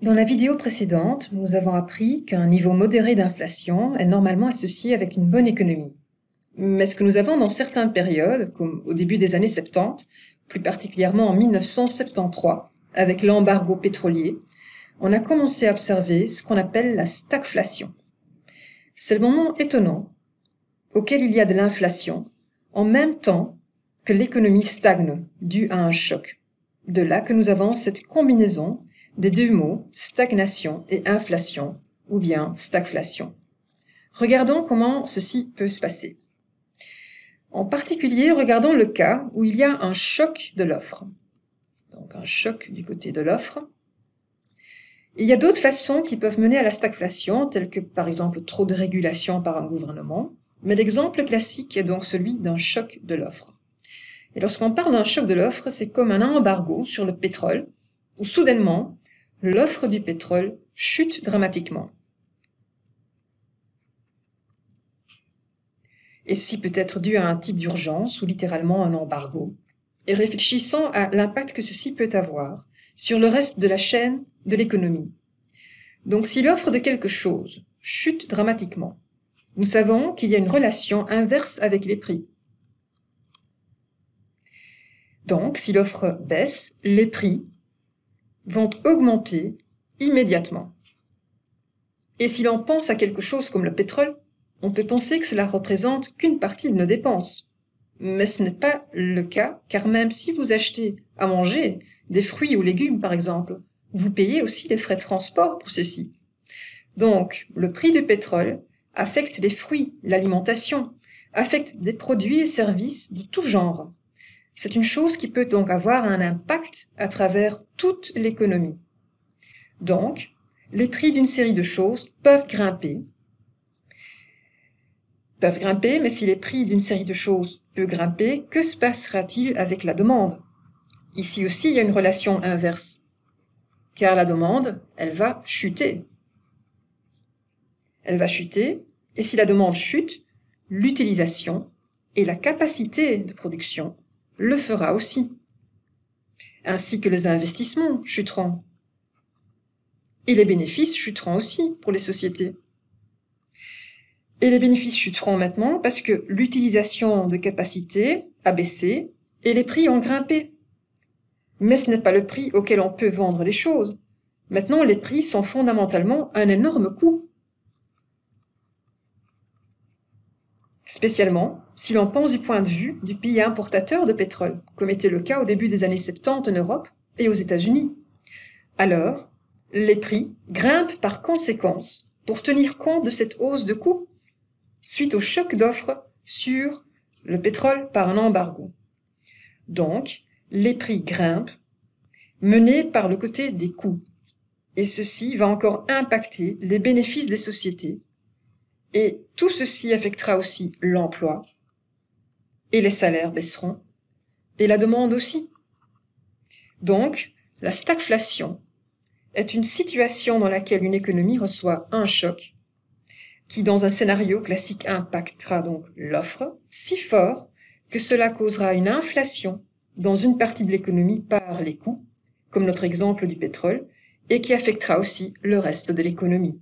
Dans la vidéo précédente, nous avons appris qu'un niveau modéré d'inflation est normalement associé avec une bonne économie. Mais ce que nous avons dans certaines périodes, comme au début des années 70, plus particulièrement en 1973, avec l'embargo pétrolier, on a commencé à observer ce qu'on appelle la stagflation. C'est le moment étonnant auquel il y a de l'inflation en même temps que l'économie stagne due à un choc. De là que nous avons cette combinaison des deux mots stagnation et inflation, ou bien stagflation. Regardons comment ceci peut se passer. En particulier, regardons le cas où il y a un choc de l'offre. Donc un choc du côté de l'offre. Il y a d'autres façons qui peuvent mener à la stagflation, telles que par exemple trop de régulation par un gouvernement, mais l'exemple classique est donc celui d'un choc de l'offre. Et lorsqu'on parle d'un choc de l'offre, c'est comme un embargo sur le pétrole, où soudainement, l'offre du pétrole chute dramatiquement. Et ceci peut être dû à un type d'urgence ou littéralement un embargo. Et réfléchissons à l'impact que ceci peut avoir sur le reste de la chaîne de l'économie. Donc si l'offre de quelque chose chute dramatiquement, nous savons qu'il y a une relation inverse avec les prix. Donc si l'offre baisse, les prix vont augmenter immédiatement. Et si l'on pense à quelque chose comme le pétrole, on peut penser que cela représente qu'une partie de nos dépenses. Mais ce n'est pas le cas, car même si vous achetez à manger des fruits ou légumes, par exemple, vous payez aussi les frais de transport pour ceci. Donc, le prix du pétrole affecte les fruits, l'alimentation, affecte des produits et services de tout genre. C'est une chose qui peut donc avoir un impact à travers toute l'économie. Donc, les prix d'une série de choses peuvent grimper. Peuvent grimper, mais si les prix d'une série de choses peuvent grimper, que se passera-t-il avec la demande Ici aussi, il y a une relation inverse. Car la demande, elle va chuter. Elle va chuter, et si la demande chute, l'utilisation et la capacité de production le fera aussi. Ainsi que les investissements chuteront. Et les bénéfices chuteront aussi pour les sociétés. Et les bénéfices chuteront maintenant parce que l'utilisation de capacités a baissé et les prix ont grimpé. Mais ce n'est pas le prix auquel on peut vendre les choses. Maintenant, les prix sont fondamentalement un énorme coût. spécialement si l'on pense du point de vue du pays importateur de pétrole, comme était le cas au début des années 70 en Europe et aux États-Unis. Alors, les prix grimpent par conséquence pour tenir compte de cette hausse de coûts suite au choc d'offres sur le pétrole par un embargo. Donc, les prix grimpent, menés par le côté des coûts. Et ceci va encore impacter les bénéfices des sociétés et tout ceci affectera aussi l'emploi, et les salaires baisseront, et la demande aussi. Donc, la stagflation est une situation dans laquelle une économie reçoit un choc, qui dans un scénario classique impactera donc l'offre si fort que cela causera une inflation dans une partie de l'économie par les coûts, comme notre exemple du pétrole, et qui affectera aussi le reste de l'économie.